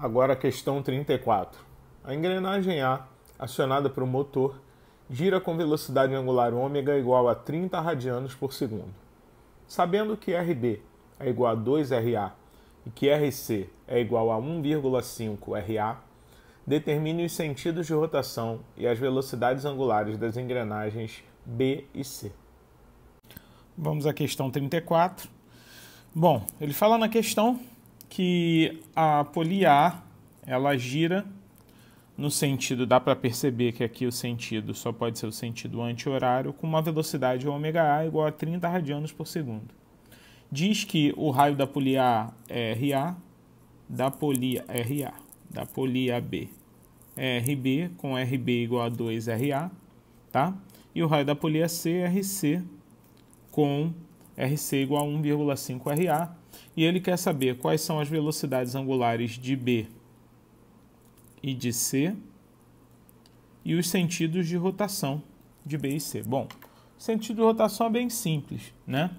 Agora a questão 34. A engrenagem A, acionada um motor, gira com velocidade angular ômega igual a 30 radianos por segundo. Sabendo que RB é igual a 2RA e que RC é igual a 1,5RA, determine os sentidos de rotação e as velocidades angulares das engrenagens B e C. Vamos à questão 34. Bom, ele fala na questão que a polia ela gira no sentido, dá para perceber que aqui o sentido só pode ser o sentido anti-horário, com uma velocidade ωa igual a 30 radianos por segundo. Diz que o raio da polia A é RA, da polia é RA, da polia B é RB, com RB igual a 2RA, tá? E o raio da polia C é RC, com RC igual a 1,5 RA, e ele quer saber quais são as velocidades angulares de B e de C e os sentidos de rotação de B e C. Bom, o sentido de rotação é bem simples, né?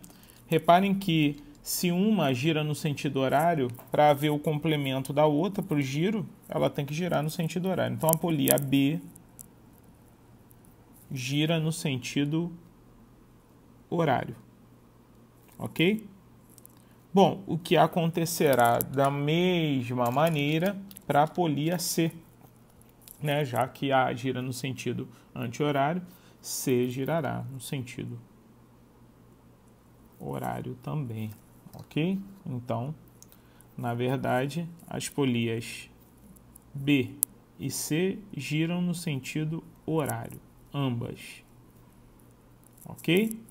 Reparem que se uma gira no sentido horário, para haver o complemento da outra para o giro, ela tem que girar no sentido horário. Então a polia B gira no sentido horário ok? Bom, o que acontecerá da mesma maneira para a polia C, né? já que A gira no sentido anti-horário, C girará no sentido horário também, ok? Então, na verdade, as polias B e C giram no sentido horário, ambas, ok?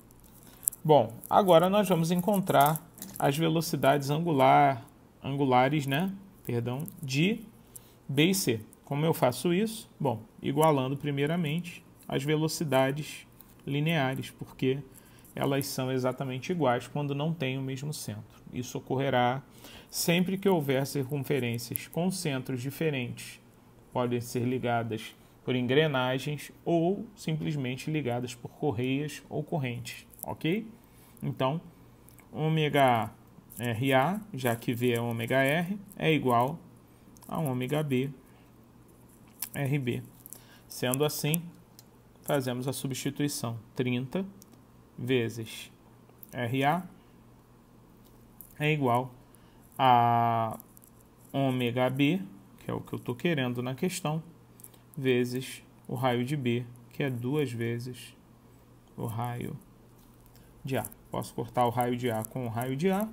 Bom, agora nós vamos encontrar as velocidades angular, angulares, né? Perdão, de B e C. Como eu faço isso? Bom, igualando primeiramente as velocidades lineares, porque elas são exatamente iguais quando não têm o mesmo centro. Isso ocorrerá sempre que houver circunferências com centros diferentes. Podem ser ligadas por engrenagens ou simplesmente ligadas por correias ou correntes ok? Então, ômega é, RA, já que V é ômega R, é igual a ômega B RB. Sendo assim, fazemos a substituição 30 vezes RA é igual a ômega B, que é o que eu estou querendo na questão, vezes o raio de B, que é duas vezes o raio de A. Posso cortar o raio de A com o raio de A.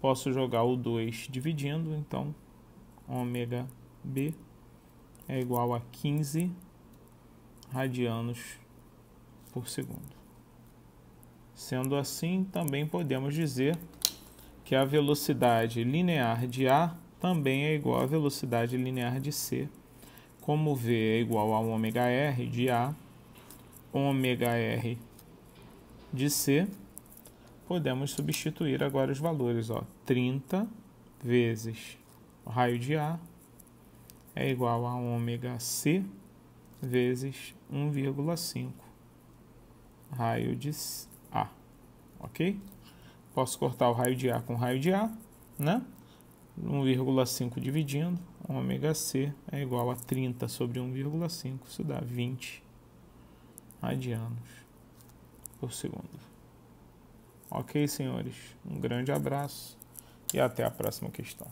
Posso jogar o 2 dividindo, então ômega B é igual a 15 radianos por segundo. Sendo assim, também podemos dizer que a velocidade linear de A também é igual à velocidade linear de C. Como V é igual a ômega R de A, ômega R de C, podemos substituir agora os valores. Ó. 30 vezes o raio de A é igual a ômega C vezes 1,5 raio de A, ok? Posso cortar o raio de A com o raio de A, né? 1,5 dividindo, ômega C é igual a 30 sobre 1,5, isso dá 20 radianos por segundo. Ok, senhores? Um grande abraço e até a próxima questão.